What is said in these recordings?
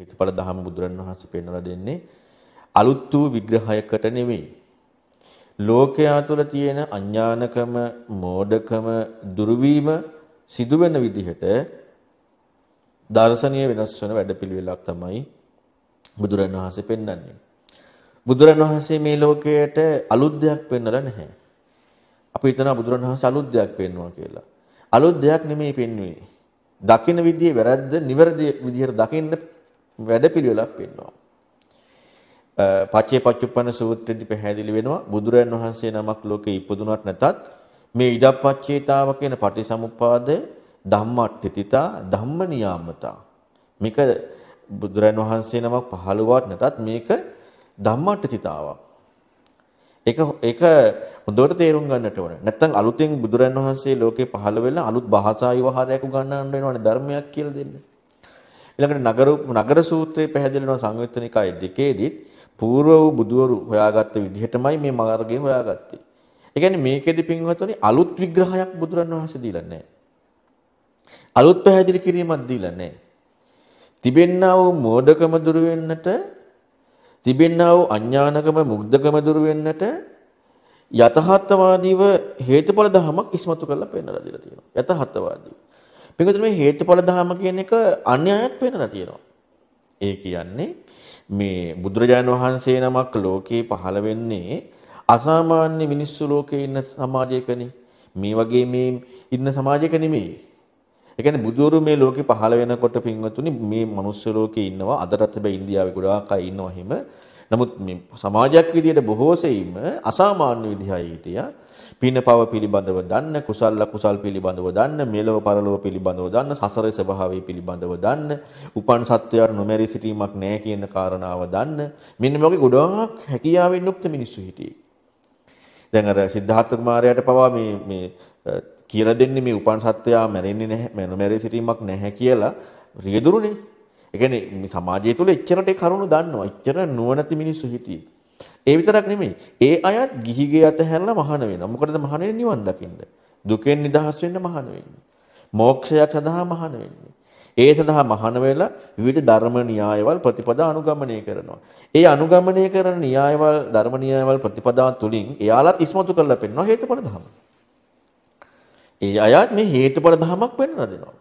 හේතුඵල ධහම බුදුරණවහන්සේ පෙන්වලා දෙන්නේ අලුත් වූ විග්‍රහයකට නෙවෙයි. ලෝකයා තුළ තියෙන අඥානකම, මෝඩකම, දුර්විම සිදුවෙන විදිහට දර්ශනීය වෙනස් වෙන වැඩපිළිවෙලක් තමයි බුදුරණවහන්සේ පෙන්වන්නේ. බුදුරණවහන්සේ මේ ලෝකයට අලුත් දෙයක් පෙන්වලා නැහැ. අපි හිතනවා බුදුරණවහන්සේ අලුත් දෙයක් පෙන්වනවා කියලා. අලුත් දෙයක් නෙමෙයි පෙන්වුවේ. දකින්න විදිහේ වැරද්ද නිවැරදි විදිහට දකින්න වැඩපිළිවෙලක් පෙන්වනවා. පච්චේ පච්චුප්පන්න සූත්‍රයේදී පැහැදිලි වෙනවා බුදුරයන් වහන්සේ නමක් ලෝකේ ඉපදුනත් නැතත් මේ ඉදප්පච්චේතාව කියන පටිසමුප්පාදය ධම්මට්ඨිතා ධම්මනියාමතා මේක බුදුරයන් වහන්සේ නමක් පහළවත් නැතත් මේක ධම්මට්ඨිතාවක් ඒක ඒක හොඳට තේරුම් ගන්නට ඕනේ. නැත්නම් අලුතෙන් බුදුරන් වහන්සේ ලෝකේ පහළ වෙලා අලුත් භාෂා විවහාරයක් උගන්වන්න වෙනවනේ ධර්මයක් කියලා දෙන්නේ. ඊළඟට නගර නගර සූත්‍රයේ පැහැදිලි වෙන සංයුත්තනිකායේ දෙකේදීත් పూర్ව වූ බුදවරු හොයාගත්ත විදිහටමයි මේ මාර්ගය හොයාගත්තේ. ඒ කියන්නේ මේකෙදි පින්වතුනි අලුත් විග්‍රහයක් බුදුරන් වහන්සේ දීලා නැහැ. අලුත් පැහැදිලි කිරීමක් දීලා නැහැ. තිබෙන්නා වූ මෝඩකම දුරු වෙන්නට තිබෙන්නා වූ අඥානකම මුග්ධකම දුරු වෙන්නට යථාර්ථවාදීව හේතුඵල ධමයක් ඉස්මතු කරලා පෙන්වලා දීලා තියෙනවා. යථාර්ථවාදී පිටුතුනේ මේ හේතුඵල ධහම කියන එක අන්‍යයත් වෙනලා තියෙනවා. ඒ කියන්නේ මේ බුදුරජාණන් වහන්සේ නමක් ලෝකේ පහළ වෙන්නේ අසාමාන්‍ය මිනිස්සු ලෝකේ ඉන්න සමාජයකනේ. මේ වගේ මේ ඉන්න සමාජයක නෙමෙයි. ඒ කියන්නේ බුදුරු මේ ලෝකේ පහළ වෙනකොට පින්වතුනි මේ මිනිස්සු ලෝකේ ඉන්නවා අදටත් හැබැයි ඉන්දියාවේ ගොඩාක් අය ඉන්නවා හිම නමුත් මේ සමාජයක් විදියට බොහෝ සෙයින්ම අසාමාන්‍ය විදිහයි හිටියා. පිනපව පිළිබඳව දන්න, කුසල් ලකුසල් පිළිබඳව දන්න, මෙලව පරලොව පිළිබඳව දන්න, සසරේ ස්වභාවය පිළිබඳව දන්න, උපන් සත්වයාට නොමැරී සිටීමක් නැහැ කියන කාරණාව දන්න. මෙන්න මේ වගේ ගොඩාක් හැකියාවෙන් යුක්ත මිනිස්සු හිටියේ. දැන් අර සිද්ධාර්ථ කුමාරයාට පවා මේ මේ කියලා දෙන්නේ මේ උපන් සත්වයා මැරෙන්නේ නැහැ, නොමැරී සිටීමක් නැහැ කියලා රියදුරුනේ. ඒ කියන්නේ මේ සමාජය තුල එච්චරට ඒ කරුණු දන්නවා. එච්චර නුවණැති මිනිස්සු හිටියේ. ඒ විතරක් නෙමෙයි. ඒ අයත් ගිහිගේ අතහැරලා මහාන වෙනවා. මොකටද මහාන වෙන්නේ නිවන් දකින්න. දුකෙන් නිදහස් වෙන්න මහාන වෙන්නේ. මෝක්ෂයක් සඳහා මහාන වෙන්නේ. ඒ සඳහා මහාන වෙලා විවිධ ධර්ම න්‍යායවල ප්‍රතිපදා අනුගමනය කරනවා. ඒ අනුගමනය කරන න්‍යායවල ධර්ම න්‍යායවල ප්‍රතිපදා තුලින් එයාලත් ඉස්මතු කරලා පෙන්වන හේතුඵල ධර්ම. ඒ අයත් මේ හේතුඵල ධර්මයක් පෙන්වලා දෙනවා.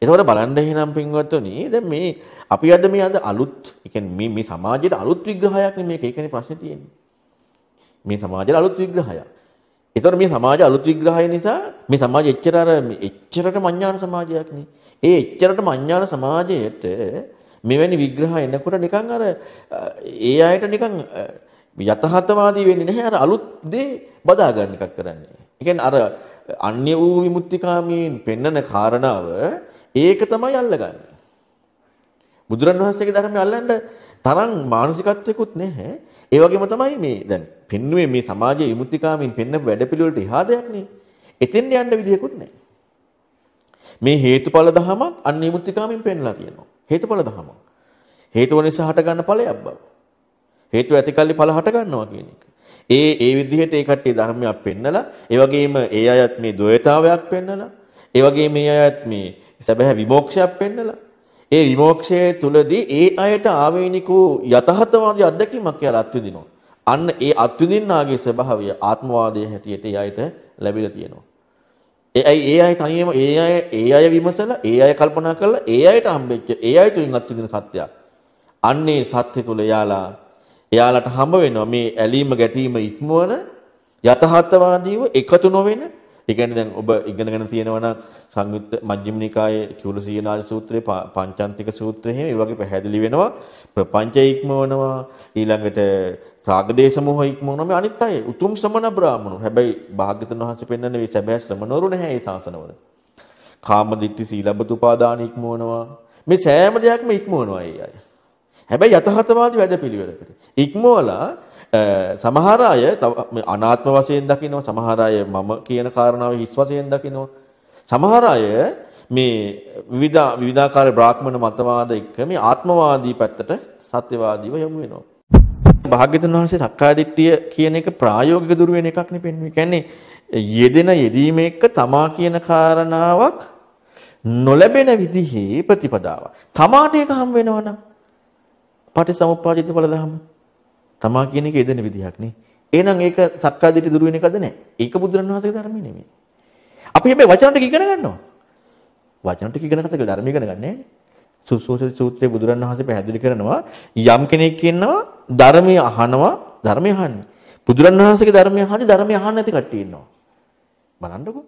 එතකොට බලන්න එහෙනම් පින්වත්තුනි දැන් මේ අපි අද මේ අද අලුත් කියන්නේ මේ මේ සමාජයේ අලුත් විග්‍රහයක් නේ මේක ඒකනේ ප්‍රශ්නේ තියෙන්නේ. මේ සමාජයේ අලුත් විග්‍රහයක්. ඒතර මේ සමාජ අලුත් විග්‍රහය නිසා මේ සමාජය එච්චර අර එච්චරට මඤ්ඤාණ සමාජයක් නේ. ඒ එච්චරට මඤ්ඤාණ සමාජයට මෙවැනි විග්‍රහ එනකොට නිකන් අර ඒ අයට නිකන් යථාර්ථවාදී වෙන්නේ නැහැ අර අලුත් දේ බදා ගන්න එකක් කරන්නේ. ඒ කියන්නේ අර අන්‍ය වූ විමුක්තිකාමීන් පෙන්නන කාරණාව ඒක තමයි අල්ලගන්නේ. බුදුරණවහන්සේගේ ධර්මය අල්ලන්න තරම් මානසිකත්වයකුත් නැහැ. ඒ වගේම තමයි මේ දැන් පින්නුවේ මේ සමාජයේ විමුක්තිකාමීන් පෙන්න වැඩපිළිවෙලට එහා දෙයක් නේ. එතෙන් යන්න විදියකුත් නැහැ. මේ හේතුඵල දහමක් අන්න විමුක්තිකාමීන් පෙන්ලා තියෙනවා. හේතුඵල දහමක්. හේතුව නිසා හටගන්න ඵලයක් බව. හේතුව ඇතිකල්ලි ඵල හට ගන්නවා කියන එක. ඒ ඒ විදිහට ඒ කට්ටිය ධර්මයක් පෙන්නලා ඒ වගේම ඒ අයත් මේ ද්වයතාවයක් පෙන්නලා ඒ වගේ මේ අයත් මේ සැබෑ විමෝක්ෂයක් පෙන්නලා ඒ විමෝක්ෂය තුලදී ඒ අයට ආවේනික වූ යථාර්ථවාදී අත්දැකීමක් කියලා අත්විඳිනවා. අන්න ඒ අත්විඳින්නාගේ ස්වභාවය ආත්මවාදයේ හැටියට ඒ අයට ලැබිලා තියෙනවා. ඒ අය ඒ අය තනියම ඒ අය ඒ අය විමසලා ඒ අය කල්පනා කරලා ඒ අයට හම්බෙච්ච ඒ අය තුලින් අත්විඳින සත්‍යයක්. අන්නේ සත්‍ය තුල එයාලා එයාලට හම්බ වෙනවා මේ ඇලීම ගැටීම ඉක්මවන යථාර්ථවාදීව එකතු නොවන ඒ කියන්නේ දැන් ඔබ ඉගෙනගෙන තියෙනවා නම් සංයුත්ත මජ්ක්‍ධිම නිකායේ චූලසීනාද සූත්‍රයේ පංචාන්තික සූත්‍රයේ මේ වගේ පැහැදිලි වෙනවා ප්‍රපංචය ඉක්මවනවා ඊළඟට රාගදේශ මොහ ඉක්මවනවා මේ අනිත් අය උතුම් ශ්‍රමණ බ්‍රාහමණු හැබැයි භාග්‍යතුන් වහන්සේ පෙන්වන්නේ මේ සැබෑ ශ්‍රමණවරු නැහැ මේ ශාසනවල කාමදිට්ඨි සීලබ්බත උපාදාන ඉක්මවනවා මේ සෑම දෙයක්ම ඉක්මවනවා ඒ අය හැබැයි යථාර්ථවාදී වැඩපිළිවෙලකට ඉක්මවලා සමහර අය අනාත්ම වශයෙන් දකිනවා සමහර අය මම කියන කාරණාව හිස් වශයෙන් දකිනවා සමහර අය මේ විවිධ විවිධාකාර බ්‍රාහ්මණ මතවාද එක්ක මේ ආත්මවාදී පැත්තට සත්‍යවාදීව යොමු වෙනවා. භාග්‍යතුන් වහන්සේ සක්කාය දිට්ඨිය කියන එක ප්‍රායෝගික දුර වෙන එකක් නෙවෙයි පෙන්වන්නේ. කියන්නේ යෙදෙන යෙදීම එක්ක තමා කියන කාරණාවක් නොලැබෙන විදිහේ ප්‍රතිපදාවක්. තමාට ඒක හම් වෙනවනම් පටිසමුප්පාදිත ඵල දහම තමා කියන එක යෙදෙන විදිහක් නේ. එහෙනම් ඒක සක්කාදිට දුරු වෙන එකද නැහැ. ඒක බුදුරණන් වහන්සේගේ ධර්මයේ නෙමෙයි. අපි හැබැයි වචන ටික ඉගෙන ගන්නවා. වචන ටික ඉගෙන ගත්තද ධර්ම ඉගෙන ගන්නෑ නේද? සුසෝසිත සූත්‍රයේ බුදුරණන් වහන්සේ පැහැදිලි කරනවා යම් කෙනෙක් ඉන්නවා ධර්මය අහනවා ධර්මය අහන්නේ. බුදුරණන් වහන්සේගේ ධර්මය අහන්නේ ධර්මය අහන්නේ නැති කට්ටිය ඉන්නවා. බලන්නකෝ.